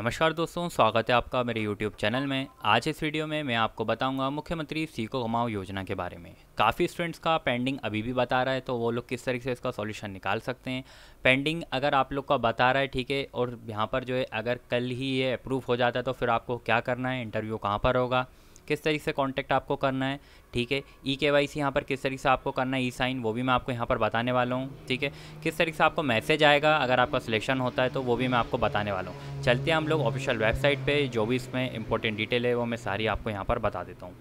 नमस्कार दोस्तों स्वागत है आपका मेरे YouTube चैनल में आज इस वीडियो में मैं आपको बताऊंगा मुख्यमंत्री सीको घुमाओ योजना के बारे में काफ़ी स्टूडेंट्स का पेंडिंग अभी भी बता रहा है तो वो लोग किस तरीके से इसका सॉल्यूशन निकाल सकते हैं पेंडिंग अगर आप लोग का बता रहा है ठीक है और यहाँ पर जो है अगर कल ही ये अप्रूव हो जाता है तो फिर आपको क्या करना है इंटरव्यू कहाँ पर होगा किस तरीके से कॉन्टैक्ट आपको करना है ठीक है ई के वाई सी यहाँ पर किस तरीके से आपको करना है ई साइन वो भी मैं आपको यहाँ पर बताने वाला हूँ ठीक है किस तरीके से आपको मैसेज आएगा अगर आपका सिलेक्शन होता है तो वो भी मैं आपको बताने वाला हूँ चलते हैं हम लोग ऑफिशियल वेबसाइट पर जो भी इसमें इंपॉर्टेंट डिटेल है वो मैं सारी आपको यहाँ पर बता देता हूँ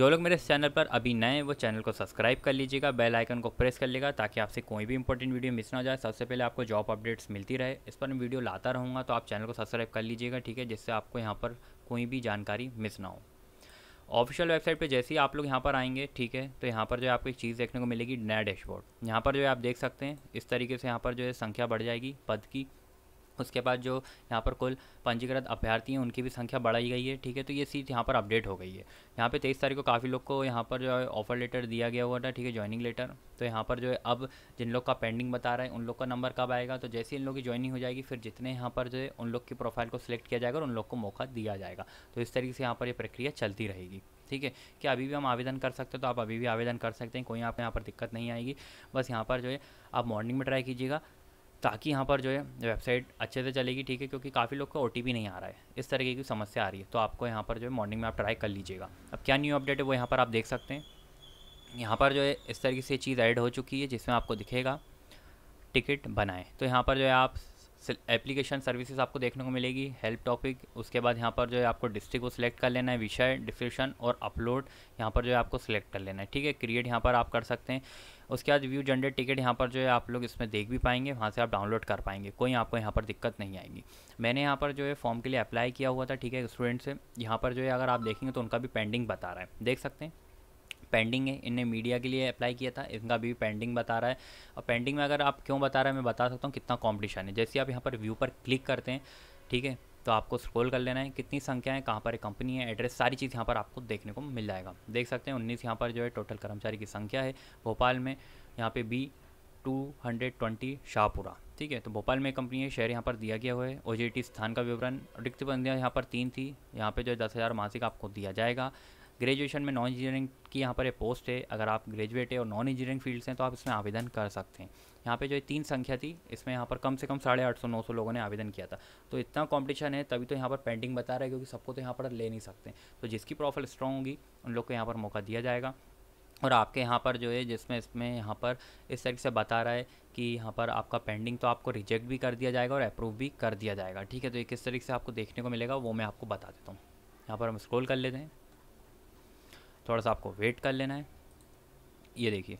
जो लोग मेरे चैनल पर अभी नए हैं वो चैनल को सब्सक्राइब कर लीजिएगा बेल आइकन को प्रेस कर लीजिएगा ताकि आपसे कोई भी इंपॉर्टेंट वीडियो मिस ना हो जाए सबसे पहले आपको जॉब अपडेट्स मिलती रहे इस पर मैं वीडियो लाता रहूँगा तो आप चैनल को सब्सक्राइब कर लीजिएगा ठीक है जिससे आपको यहाँ पर कोई भी जानकारी मिस ना हो ऑफिशियल वेबसाइट पे जैसे ही आप लोग यहाँ पर आएंगे ठीक है तो यहाँ पर जो है आपको एक चीज़ देखने को मिलेगी नया डैशबोर्ड यहाँ पर जो है आप देख सकते हैं इस तरीके से यहाँ पर जो है संख्या बढ़ जाएगी पद की उसके बाद जो यहाँ पर कुल पंजीकृत अभ्यर्थी हैं उनकी भी संख्या बढ़ाई गई है ठीक है तो ये सीट यहाँ पर अपडेट हो गई है यहाँ पे तेईस तारीख को काफ़ी लोग को यहाँ पर जो है ऑफर लेटर दिया गया हुआ था ठीक है ज्वाइनिंग लेटर तो यहाँ पर जो है अब जिन लोग का पेंडिंग बता रहे हैं उन लोग का नंबर कब आएगा तो जैसे इन लोग की ज्वाइनिंग हो जाएगी फिर जितने यहाँ पर जो है उन लोग की प्रोफाइल को सिलेक्ट किया जाएगा और उन लोग को मौका दिया जाएगा तो इस तरीके से यहाँ पर ये प्रक्रिया चलती रहेगी ठीक है कि अभी भी हम आवेदन कर सकते हैं तो आप अभी भी आवेदन कर सकते हैं कोई आपको यहाँ पर दिक्कत नहीं आएगी बस यहाँ पर जो है आप मॉर्निंग में ट्राई कीजिएगा ताकि यहाँ पर जो है वेबसाइट अच्छे से चलेगी ठीक है क्योंकि काफ़ी लोग का ओ नहीं आ रहा है इस तरीके की समस्या आ रही है तो आपको यहाँ पर जो है मॉर्निंग में आप ट्राई कर लीजिएगा अब क्या न्यू अपडेट है वो यहाँ पर आप देख सकते हैं यहाँ पर जो है इस तरीके से चीज़ ऐड हो चुकी है जिसमें आपको दिखेगा टिकट बनाएं तो यहाँ पर जो है आप एप्लीकेशन सर्विसेज आपको देखने को मिलेगी हेल्प टॉपिक उसके बाद यहाँ पर जो है आपको डिस्ट्रिक्ट को सिलेक्ट कर लेना है विषय डिस्क्रिप्शन और अपलोड यहाँ पर जो है आपको सिलेक्ट कर लेना है ठीक है क्रिएट यहाँ पर आप कर सकते हैं उसके बाद व्यू जनरेट टिकट यहाँ पर जो है आप लोग इसमें देख भी पाएंगे वहाँ से आप डाउनलोड कर पाएंगे कोई आपको यहाँ पर दिक्कत नहीं आएगी मैंने यहाँ पर जो है फॉर्म के लिए अप्लाई किया हुआ था ठीक है स्टूडेंट से यहाँ पर जो है अगर आप देखेंगे तो उनका भी पेंडिंग बता रहा है देख सकते हैं पेंडिंग है इनने मीडिया के लिए अप्लाई किया था इनका भी पेंडिंग बता रहा है और पेंडिंग में अगर आप क्यों बता रहा है मैं बता सकता हूँ कितना कॉम्पिटिशन है जैसे आप यहाँ पर व्यू पर क्लिक करते हैं ठीक है तो आपको स्क्रॉल कर लेना है कितनी संख्या है कहाँ पर कंपनी है एड्रेस सारी चीज़ यहाँ पर आपको देखने को मिल जाएगा देख सकते हैं उन्नीस यहाँ पर जो है टोटल कर्मचारी की संख्या है भोपाल में यहाँ पे B two hundred twenty Shahpura ठीक है तो भोपाल में कंपनी है शहर यहाँ पर दिया गया हुआ है ओ स्थान का विवरण रिक्त बंदियाँ यहाँ पर तीन थी यहाँ पर जो है दस हज़ार मासिक आपको दिया जाएगा ग्रेजुएशन में नॉन इंजीनियरिंग की यहाँ पर पोस्ट है अगर आप ग्रेजुएट है और नॉन इंजीनियरिंग फील्ड से हैं तो आप इसमें आवेदन कर सकते हैं यहाँ पे जो तीन संख्या थी इसमें यहाँ पर कम से कम साढ़े आठ सौ नौ सौ लोगों ने आवेदन किया था तो इतना कॉम्पिटिशन है तभी तो यहाँ पर पेंडिंग बता रहा है क्योंकि सबको तो यहाँ पर ले नहीं सकते तो जिसकी प्रोफाइल स्ट्रॉन्ग होगी उन लोग को यहाँ पर मौका दिया जाएगा और आपके यहाँ पर जो है जिसमें इसमें यहाँ पर इस तरीके से बता रहा है कि यहाँ पर आपका पेंडिंग तो आपको रिजेक्ट भी कर दिया जाएगा और अप्रूव भी कर दिया जाएगा ठीक है तो ये किस तरीके से आपको देखने को मिलेगा वो मैं आपको बता देता हूँ यहाँ पर हम स्क्रॉल कर लेते हैं थोड़ा सा आपको वेट कर लेना है ये देखिए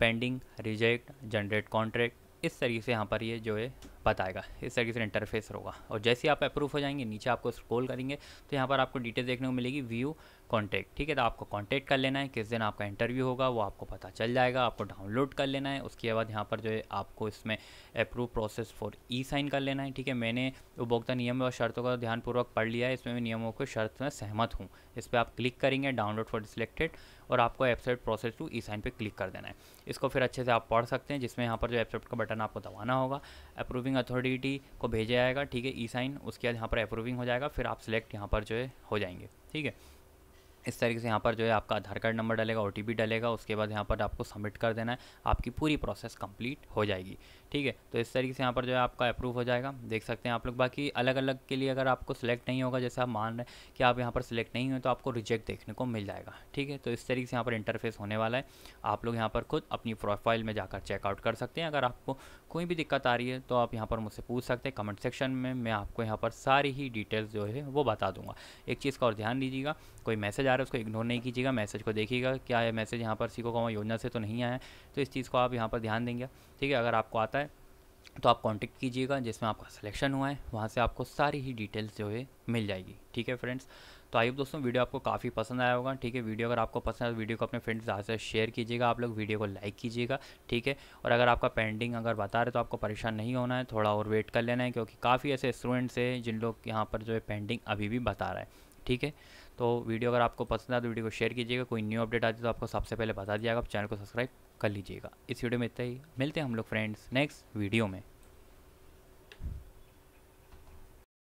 पेंडिंग रिजेक्ट जनरेट कॉन्ट्रैक्ट इस तरीके से यहाँ पर ये जो है पता आएगा इस तरीके से इंटरफेस होगा और जैसे आप अप्रूव हो जाएंगे नीचे आपको स्क्रॉल करेंगे तो यहाँ पर आपको डिटेल देखने को मिलेगी व्यू कॉन्टैक्ट ठीक है तो आपको कॉन्टैक्ट कर लेना है किस दिन आपका इंटरव्यू होगा वो आपको पता चल जाएगा आपको डाउनलोड कर लेना है उसके बाद यहाँ पर जो है आपको इसमें approve process for e sign कर लेना है ठीक है मैंने उपभोक्ता नियम और शर्तों का ध्यानपूर्वक पढ़ लिया है इसमें मैं नियमों के शर्त में सहमत हूँ इस पर आप क्लिक करेंगे डाउनलोड फॉर सिलेक्टेड और आपको website process to e sign पर क्लिक कर देना है इसको फिर अच्छे से आप पढ़ सकते हैं जिसमें यहाँ पर जो वेबसाइट का बटन आपको दबाना होगा अप्रूविंग अप्रूविंग अथॉरिटी को भेजा जाएगा ठीक है ई साइन उसके बाद यहाँ पर अप्रूविंग हो जाएगा फिर आप सिलेक्ट यहाँ पर जो है हो जाएंगे ठीक है इस तरीके से यहाँ पर जो है आपका आधार कार्ड नंबर डलेगा ओ डलेगा उसके बाद यहाँ पर आपको सबमिट कर देना है आपकी पूरी प्रोसेस कंप्लीट हो जाएगी ठीक है तो इस तरीके से यहाँ पर जो है आपका अप्रूव हो जाएगा देख सकते हैं आप लोग बाकी अलग अलग के लिए अगर आपको सिलेक्ट नहीं होगा जैसे आप मान रहे हैं कि आप यहाँ पर सिलेक्ट नहीं हुए तो आपको रिजेक्ट देखने को मिल जाएगा ठीक है तो इस तरीके से यहाँ पर इंटरफेस होने वाला है आप लोग यहाँ पर खुद अपनी प्रोफाइल में जाकर चेकआउट कर सकते हैं अगर आपको कोई भी दिक्कत आ रही है तो आप यहाँ पर मुझसे पूछ सकते हैं कमेंट सेक्शन में मैं आपको यहाँ पर सारी ही डिटेल्स जो है वो बता दूंगा एक चीज़ का और ध्यान दीजिएगा कोई मैसेज आ रहा है उसको इग्नोर नहीं कीजिएगा मैसेज को देखिएगा क्या है मैसेज यहाँ पर सीखो कौमा योजना से तो नहीं आया है तो इस चीज़ को आप यहाँ पर ध्यान देंगे ठीक है अगर आपको आता है तो आप कांटेक्ट कीजिएगा जिसमें आपका सिलेक्शन हुआ है वहाँ से आपको सारी ही डिटेल्स जो है मिल जाएगी ठीक है फ्रेंड्स तो आइए दोस्तों वीडियो आपको काफ़ी पसंद आया होगा ठीक है वीडियो अगर आपको पसंद आया तो वीडियो को अपने फ्रेंड्स ज़्यादा से शेयर कीजिएगा आप लोग वीडियो को लाइक कीजिएगा ठीक है और अगर आपका पेंडिंग अगर बता रहे तो आपको परेशान नहीं होना है थोड़ा और वेट कर लेना है क्योंकि काफ़ी ऐसे स्टूडेंट्स हैं जिन लोग यहाँ पर जो है पेंडिंग अभी भी बता रहा है ठीक है तो वीडियो अगर आपको पसंद आए तो वीडियो को शेयर कीजिएगा कोई न्यू अपडेट आती है तो आपको सबसे पहले बता दिया आप चैनल को सब्सक्राइब कर लीजिएगा इस वीडियो में इतना ही मिलते हैं हम लोग फ्रेंड्स नेक्स्ट वीडियो में